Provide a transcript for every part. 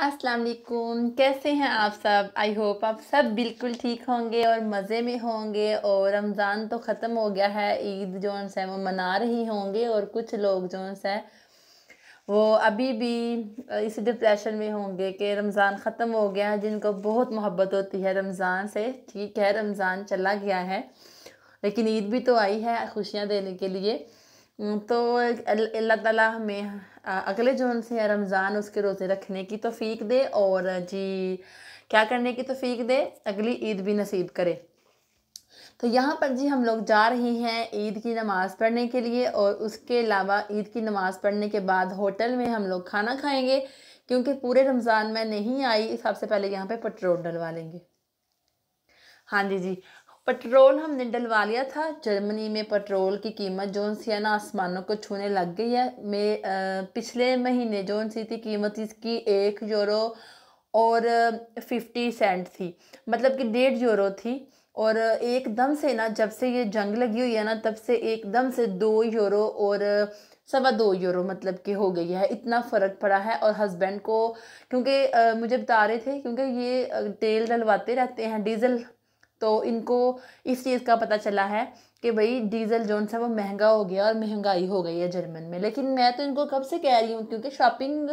अस्सलाम वालेकुम कैसे हैं आप सब आई होप आप सब बिल्कुल ठीक होंगे और मज़े में होंगे और रमज़ान तो ख़त्म हो गया है ईद जो है वो मना रही होंगे और कुछ लोग जो है वो अभी भी इस डिप्रेशन में होंगे कि रमज़ान ख़त्म हो गया है जिनको बहुत मोहब्बत होती है रमज़ान से ठीक है रमज़ान चला गया है लेकिन ईद भी तो आई है खुशियाँ देने के लिए हम्म, तो अल्लाह ताला हमें अगले जो से रमज़ान उसके रोज़े रखने की तोफ़ी दे और जी क्या करने की तोफ़ी दे अगली ईद भी नसीब करे तो यहाँ पर जी हम लोग जा रहे हैं ईद की नमाज़ पढ़ने के लिए और उसके अलावा ईद की नमाज़ पढ़ने के बाद होटल में हम लोग खाना खाएंगे क्योंकि पूरे रमज़ान में नहीं आई सबसे पहले यहाँ पे पेट्रोल डलवा लेंगे हाँ जी जी पेट्रोल हमने डलवा लिया था जर्मनी में पेट्रोल की कीमत जोन सी है ना आसमानों को छूने लग गई है मे पिछले महीने जोन सी थी कीमत इसकी एक यूरो और फिफ्टी सेंट थी मतलब कि डेढ़ यूरो थी और एकदम से ना जब से ये जंग लगी हुई है ना तब से एकदम से दो यूरो और सवा दो यूरो मतलब कि हो गई है इतना फ़र्क पड़ा है और हस्बैंड को क्योंकि मुझे बता रहे थे क्योंकि ये तेल डलवाते रहते हैं डीज़ल तो इनको इस चीज़ का पता चला है कि भाई डीजल जो है वो महंगा हो गया और महंगाई हो गई है जर्मन में लेकिन मैं तो इनको कब से कह रही हूँ क्योंकि शॉपिंग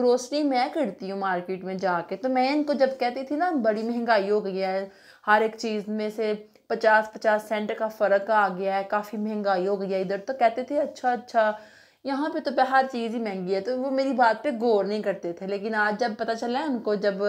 ग्रोसरी मैं करती हूँ मार्केट में जाके तो मैं इनको जब कहती थी ना बड़ी महंगाई हो गई है हर एक चीज़ में से पचास पचास सेंट का फ़र्क आ गया है काफ़ी महंगाई हो गई है इधर तो कहते थे अच्छा अच्छा यहाँ पे तो हर चीज़ ही महंगी है तो वो मेरी बात पे गौर नहीं करते थे लेकिन आज जब पता चला है उनको जब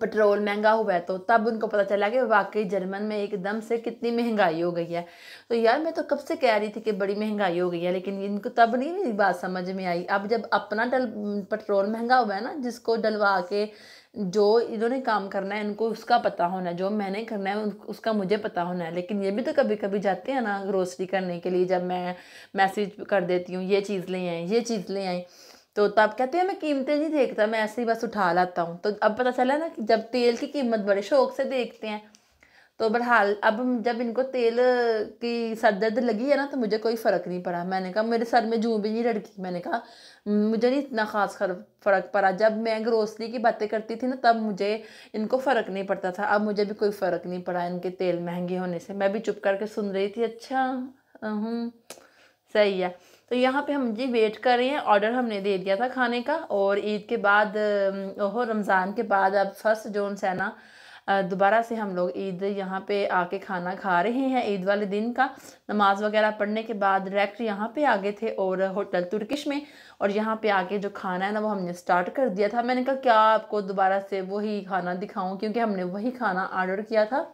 पेट्रोल महंगा हुआ है तो तब उनको पता चला कि वाकई जर्मन में एकदम से कितनी महंगाई हो गई है तो यार मैं तो कब से कह रही थी कि बड़ी महंगाई हो गई है लेकिन इनको तब नहीं मेरी बात समझ में आई अब जब अपना डल पेट्रोल महंगा हुआ है ना जिसको डलवा के जो इन्होंने काम करना है इनको उसका पता होना है जो मैंने करना है उसका मुझे पता होना है लेकिन ये भी तो कभी कभी जाते हैं ना ग्रोसरी करने के लिए जब मैं मैसेज कर देती हूँ ये चीज़ ले आएँ ये चीज़ ले आएँ तो तब तो कहते हैं मैं कीमतें नहीं देखता मैं ऐसे ही बस उठा लाता हूँ तो अब पता चला ना कि जब तेल की कीमत बड़े शौक से देखते हैं तो बहरहाल अब जब इनको तेल की सर दर्द लगी है ना तो मुझे कोई फ़र्क नहीं पड़ा मैंने कहा मेरे सर में जू भी नहीं लड़की मैंने कहा मुझे नहीं इतना ख़ास फ़र्क पड़ा जब मैं ग्रोसरी की बातें करती थी ना तब मुझे इनको फ़र्क नहीं पड़ता था अब मुझे भी कोई फ़र्क नहीं पड़ा इनके तेल महंगे होने से मैं भी चुप करके सुन रही थी अच्छा हूँ सही है तो यहाँ पे हम जी वेट कर रहे हैं ऑर्डर हमने दे दिया था खाने का और ईद के बाद ओह रमज़ान के बाद अब फर्स्ट जोन से ना दोबारा से हम लोग ईद यहाँ पे आके खाना खा रहे हैं ईद वाले दिन का नमाज वगैरह पढ़ने के बाद डायरेक्ट यहाँ पे आ गए थे और होटल तुर्किश में और यहाँ पे आके जो खाना है ना वो हमने स्टार्ट कर दिया था मैंने कहा क्या आपको दोबारा से वही खाना दिखाऊं क्योंकि हमने वही खाना ऑर्डर किया था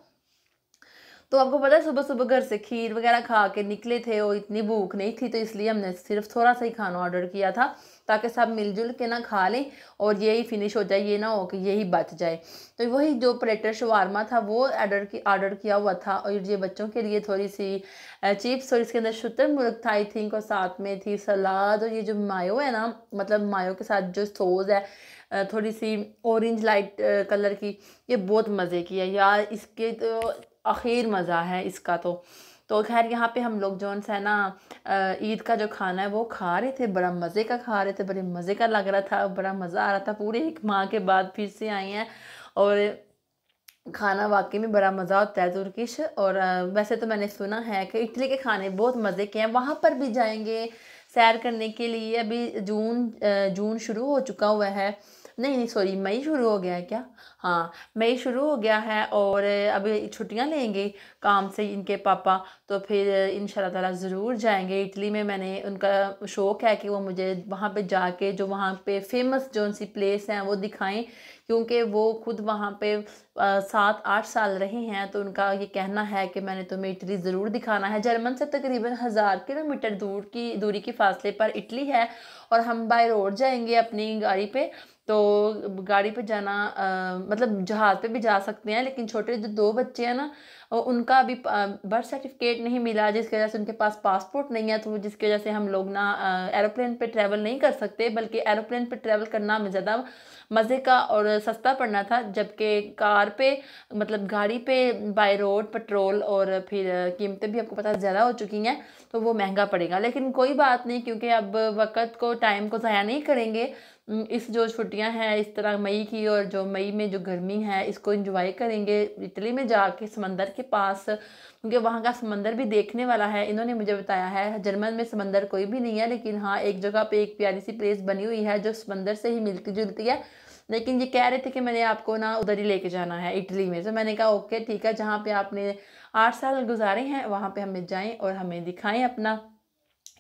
तो आपको पता है सुबह सुबह घर से खीर वगैरह खा के निकले थे और इतनी भूख नहीं थी तो इसलिए हमने सिर्फ थोड़ा सा ही खाना ऑर्डर किया था ताकि सब मिलजुल के ना खा लें और यही फिनिश हो जाए ये ना हो कि यही बच जाए तो वही जो प्लेटर शवारमा था वो ऑर्डर की ऑर्डर किया हुआ था और ये बच्चों के लिए थोड़ी सी चिप्स और इसके अंदर शुतर मुर्ग था आई थिंक और साथ में थी सलाद और ये जो मायो है ना मतलब मायो के साथ जो सोज है थोड़ी सी ऑरेंज लाइट कलर की ये बहुत मज़े की है यार इसके तो आखिर मज़ा है इसका तो तो खैर यहाँ पे हम लोग जो है ना ईद का जो खाना है वो खा रहे थे बड़ा मज़े का खा रहे थे बड़े मज़े का लग रहा था बड़ा मज़ा आ रहा था पूरे एक माह के बाद फिर से आई हैं और खाना वाकई में बड़ा मज़ा होता है तुर्किश और वैसे तो मैंने सुना है कि इटली के खाने बहुत मज़े के हैं वहाँ पर भी जाएंगे सैर करने के लिए अभी जून जून शुरू हो चुका हुआ है नहीं नहीं सॉरी मई शुरू हो गया है क्या हाँ मई शुरू हो गया है और अभी छुट्टियां लेंगे काम से इनके पापा तो फिर इन ताला ज़रूर जाएंगे इटली में मैंने उनका शौक़ है कि वो मुझे वहाँ पे जाके जो वहाँ पे फेमस जो सी प्लेस हैं वो दिखाएं क्योंकि वो खुद वहाँ पे सात आठ साल रहे हैं तो उनका ये कहना है कि मैंने तुम्हें इटली ज़रूर दिखाना है जर्मन से तकरीबन हज़ार किलोमीटर दूर की दूरी के फासले पर इटली है और हम बाय रोड जाएंगे अपनी गाड़ी पे तो गाड़ी पे जाना आ, मतलब जहाज़ पे भी जा सकते हैं लेकिन छोटे जो दो बच्चे हैं ना उनका अभी बर्थ सर्टिफिकेट नहीं मिला जिसकी वजह से उनके पास पासपोर्ट नहीं है तो जिसकी वजह से हम लोग ना एरोप्लेन पे ट्रैवल नहीं कर सकते बल्कि एरोप्लेन पे ट्रैवल करना हमें ज़्यादा मज़े का और सस्ता पड़ना था जबकि कार पे मतलब गाड़ी पे बाय रोड पेट्रोल और फिर कीमतें भी आपको पता ज़्यादा हो चुकी हैं तो वो महंगा पड़ेगा लेकिन कोई बात नहीं क्योंकि अब वक्त को टाइम को ज़ाया नहीं करेंगे हम्म, इस जो छुट्टियां हैं इस तरह मई की और जो मई में जो गर्मी है इसको इंजॉय करेंगे इटली में जाके समंदर के पास क्योंकि वहाँ का समंदर भी देखने वाला है इन्होंने मुझे बताया है जर्मन में समंदर कोई भी नहीं है लेकिन हाँ एक जगह पे एक प्यारी सी प्लेस बनी हुई है जो समंदर से ही मिलती जुलती है लेकिन ये कह रहे थे कि मैंने आपको ना उधर ही लेके जाना है इटली में तो मैंने कहा ओके ठीक है जहाँ पे आपने आठ साल गुजारे हैं वहाँ पे हमें जाएं और हमें दिखाएं अपना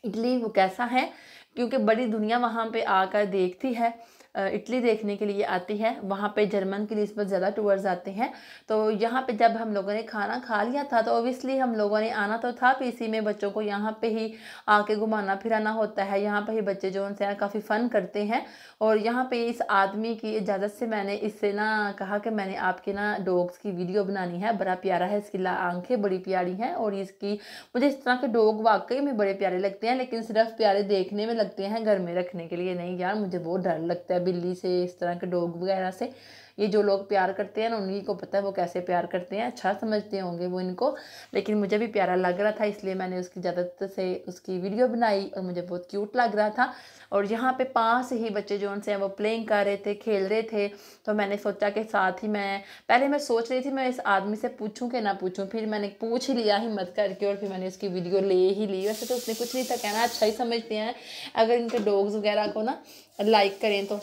इटली वो कैसा है क्योंकि बड़ी दुनिया वहाँ पर आकर देखती है इटली देखने के लिए आती है वहाँ पे जर्मन के इस नस्बत ज़्यादा टूर्स आते हैं तो यहाँ पे जब हम लोगों ने खाना खा लिया था तो ओबियसली हम लोगों ने आना तो था पीसी तो में बच्चों को यहाँ पे ही आके घुमाना फिराना होता है यहाँ पे ही बच्चे जो उनसे काफ़ी फ़न करते हैं और यहाँ पे इस आदमी की इजाज़त से मैंने इससे ना कहा कि मैंने आपके ना डोग्स की वीडियो बनानी है बड़ा प्यारा है इसकी ला आंखें बड़ी प्यारी हैं और इसकी मुझे इस तरह के डोग वाकई में बड़े प्यारे लगते हैं लेकिन सिर्फ प्यारे देखने में लगते हैं घर में रखने के लिए नहीं यार मुझे बहुत डर लगता है है बिल्ली से इस तरह के डॉग वगैरह से ये जो लोग प्यार करते हैं ना उन्हीं को पता है वो कैसे प्यार करते हैं अच्छा समझते होंगे वो इनको लेकिन मुझे भी प्यारा लग रहा था इसलिए मैंने उसकी ज़्यादातर से उसकी वीडियो बनाई और मुझे बहुत क्यूट लग रहा था और यहाँ पे पास ही बच्चे जो उनसे वो प्लेइंग कर रहे थे खेल रहे थे तो मैंने सोचा कि साथ ही मैं पहले मैं सोच रही थी मैं इस आदमी से पूछूँ कि ना पूछूँ फिर मैंने पूछ ही लिया हिम्मत करके और फिर मैंने उसकी वीडियो ले ही ली वैसे तो उसने कुछ नहीं था कहना अच्छा ही समझते हैं अगर इनके डॉग्स वगैरह को ना लाइक करें तो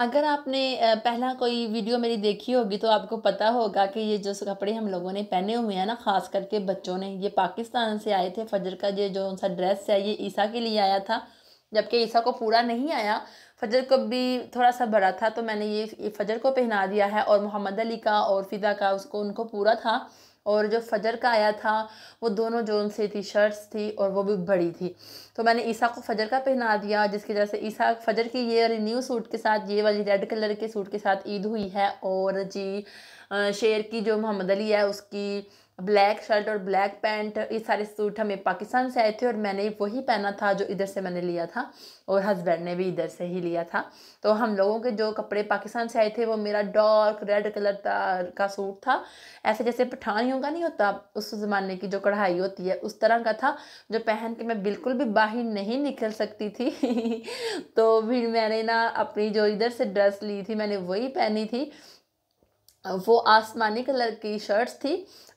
अगर आपने पहला कोई वीडियो मेरी देखी होगी तो आपको पता होगा कि ये जो कपड़े हम लोगों ने पहने हुए हैं ना ख़ास करके बच्चों ने ये पाकिस्तान से आए थे फजर का ये जो उनका ड्रेस है ये ईसा के लिए आया था जबकि ईसा को पूरा नहीं आया फजर को भी थोड़ा सा बड़ा था तो मैंने ये फजर को पहना दिया है और मोहम्मद अली का और फ़िदा का उसको उनको पूरा था और जो फजर का आया था वो दोनों जोन से थी शर्ट्स थी और वो भी बड़ी थी तो मैंने ईसा को फजर का पहना दिया जिसकी वजह से ईसा फजर की ये वाली न्यू सूट के साथ ये वाली रेड कलर के सूट के साथ ईद हुई है और जी शेर की जो मोहम्मद अली है उसकी ब्लैक शर्ट और ब्लैक पैंट ये सारे सूट हमें पाकिस्तान से आए थे और मैंने वही पहना था जो इधर से मैंने लिया था और हस्बैंड ने भी इधर से ही लिया था तो हम लोगों के जो कपड़े पाकिस्तान से आए थे वो मेरा डार्क रेड कलर का सूट था ऐसे जैसे पठानियों का नहीं होता उस ज़माने की जो कढ़ाई होती है उस तरह का था जो पहन के मैं बिल्कुल भी बाहर नहीं निकल सकती थी तो फिर मैंने ना अपनी जो इधर से ड्रेस ली थी मैंने वही पहनी थी वो आसमानी कलर की शर्ट्स थी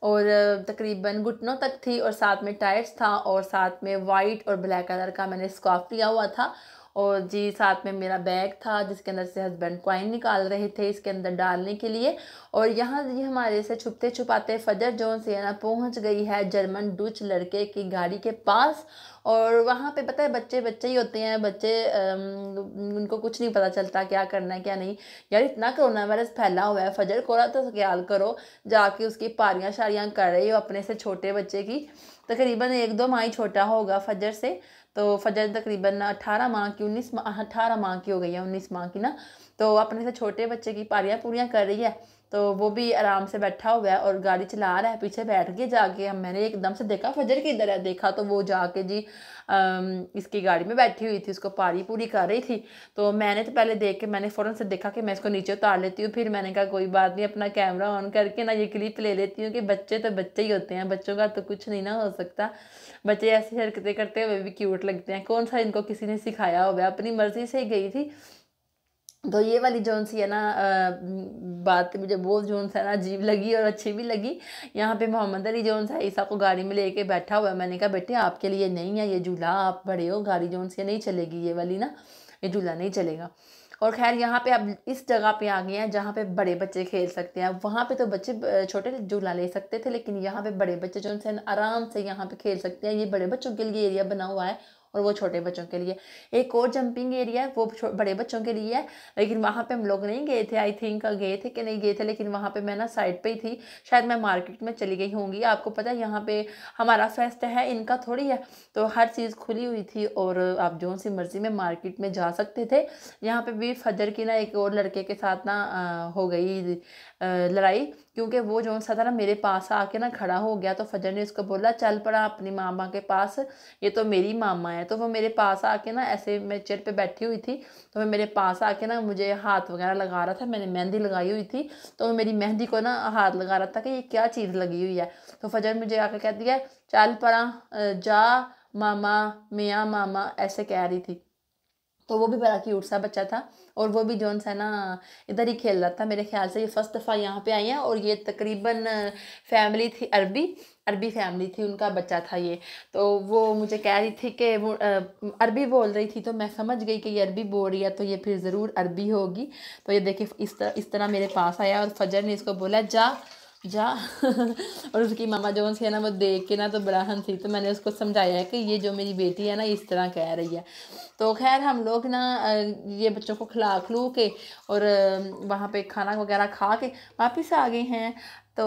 और तकरीबन घुटनों तक थी और साथ में टाइट्स था और साथ में वाइट और ब्लैक कलर का मैंने स्कॉफ लिया हुआ था और जी साथ में मेरा बैग था जिसके अंदर से हस्बैंड कॉइन निकाल रहे थे इसके अंदर डालने के लिए और यहाँ ये हमारे से छुपते छुपाते फजर जोन से ना पहुँच गई है जर्मन डुच लड़के की गाड़ी के पास और वहाँ पे पता है बच्चे बच्चे ही होते हैं बच्चे उनको कुछ नहीं पता चलता क्या करना है क्या नहीं यार इतना कोरोना वायरस फैला हुआ है फजर कोरा तो ख्याल करो जाके उसकी पारियाँ शारियाँ कर रही हो अपने से छोटे बच्चे की तकरीबन एक दो माह ही छोटा होगा फजर से तो फजर तकरीबन अठारह माह की उन्नीस माह अठारह माह की हो गई है उन्नीस माह की ना तो अपने से छोटे बच्चे की पारियाँ पूरियाँ कर रही है तो वो भी आराम से बैठा हुआ है और गाड़ी चला रहा है पीछे बैठ के जाके हम मैंने एकदम से देखा फजर की इधर है देखा तो वो जाके जी इसकी गाड़ी में बैठी हुई थी उसको पारी पूरी कर रही थी तो मैंने तो पहले देख के मैंने फ़ौरन से देखा कि मैं इसको नीचे उतार लेती हूँ फिर मैंने कहा कोई बात नहीं अपना कैमरा ऑन करके ना ये क्लिप ले लेती हूँ कि बच्चे तो बच्चे ही होते हैं बच्चों का तो कुछ नहीं ना हो सकता बच्चे ऐसी हरकतें करते हुए भी क्यूट लगते हैं कौन सा इनको किसी ने सिखाया हो अपनी मर्ज़ी से ही गई थी तो ये वाली जोन सी है ना बात मुझे बहुत जोन सा ना अजीब लगी और अच्छी भी लगी यहाँ पे मोहम्मद अली जोन सा ईसा को गाड़ी में लेके बैठा हुआ है मैंने कहा बेटे आपके लिए नहीं है ये झूला आप बड़े हो गाड़ी जोन सी नहीं चलेगी ये वाली ना ये झूला नहीं चलेगा और खैर यहाँ पे अब इस जगह पे आ गए हैं जहाँ पे बड़े बच्चे खेल सकते हैं वहाँ पे तो बच्चे छोटे झूला ले सकते थे लेकिन यहाँ पे बड़े बच्चे जो है आराम से यहाँ पे खेल सकते हैं ये बड़े बच्चों के लिए एरिया बना हुआ है और वो छोटे बच्चों के लिए एक और जंपिंग एरिया है वो बड़े बच्चों के लिए है लेकिन वहाँ पे हम लोग नहीं गए थे आई थिंक गए थे कि नहीं गए थे लेकिन वहाँ पे मैं ना साइड पे ही थी शायद मैं मार्केट में चली गई होंगी आपको पता है यहाँ पे हमारा फेस्ट है इनका थोड़ी है तो हर चीज़ खुली हुई थी और आप जो सी मर्ज़ी में मार्केट में जा सकते थे यहाँ पर भी फजर की ना एक और लड़के के साथ ना हो गई लड़ाई क्योंकि वो जो सा था ना मेरे पास आके ना खड़ा हो गया तो फजर ने उसको बोला चल पड़ा अपनी मामा के पास ये तो मेरी मामा है है तो वो मेरे पास आके ना ऐसे मैं चेयर पे बैठी हुई थी तो वो मेरे पास आके ना मुझे हाथ वगैरह लगा रहा था मैंने मेहंदी लगाई हुई थी तो वो मेरी मेहंदी को ना हाथ लगा रहा था कि ये क्या चीज़ लगी हुई है तो फजर मुझे आके कहती है चल परा जा मामा मियाँ मामा ऐसे कह रही थी तो वो भी बड़ा क्यूट सा बच्चा था और वो भी जोन सा ना इधर ही खेल रहा था मेरे ख्याल से ये फर्स्ट दफ़ा यहाँ पे आई है और ये तकरीबन फैमिली थी अरबी अरबी फैमिली थी उनका बच्चा था ये तो वो मुझे कह रही थी कि वो अरबी बोल रही थी तो मैं समझ गई कि ये अरबी बोल रही है तो ये फिर ज़रूर अरबी होगी तो ये देखिए इस तरह इस तरह मेरे पास आया और फजर ने इसको बोला जा जा और उसकी मामा जो है ना वो देख के ना तो बड़ा हंसी तो मैंने उसको समझाया कि ये जो मेरी बेटी है ना इस तरह कह रही है तो खैर हम लोग ना ये बच्चों को खिला खलू के और वहाँ पे खाना वगैरह खा के वापस आ गए हैं तो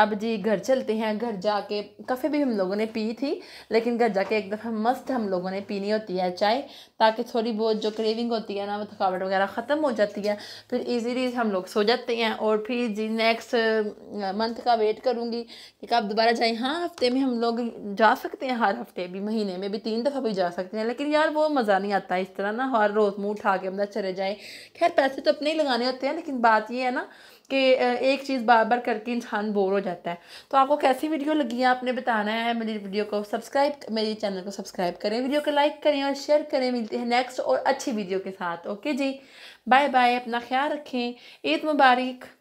अब जी घर चलते हैं घर जाके कफ़े भी हम लोगों ने पी थी लेकिन घर जाके एक दफ़ा मस्त हम लोगों ने पीनी होती है चाय ताकि थोड़ी बहुत जो क्रेविंग होती है ना वो थकावट वगैरह ख़त्म हो जाती है फिर इजीली हम लोग सो जाते हैं और फिर जी नेक्स्ट मंथ का वेट करूँगी कि कब दोबारा जाए हाँ हफ्ते में हम लोग जा सकते हैं हर हफ्ते भी महीने में भी तीन दफ़ा भी जा सकते हैं लेकिन यार वो मज़ा नहीं आता इस तरह ना हर रोज़ मुँह उठा के अंदर चले जाए खैर पैसे तो अपने ही लगाने होते हैं लेकिन बात ये है ना कि एक चीज़ बार बार करके इंसान बोर हो जाता है तो आपको कैसी वीडियो लगी है आपने बताना है मेरी वीडियो को सब्सक्राइब मेरे चैनल को सब्सक्राइब करें वीडियो को लाइक करें और शेयर करें मिलते हैं नेक्स्ट और अच्छी वीडियो के साथ ओके जी बाय बाय अपना ख्याल रखें ईद मुबारक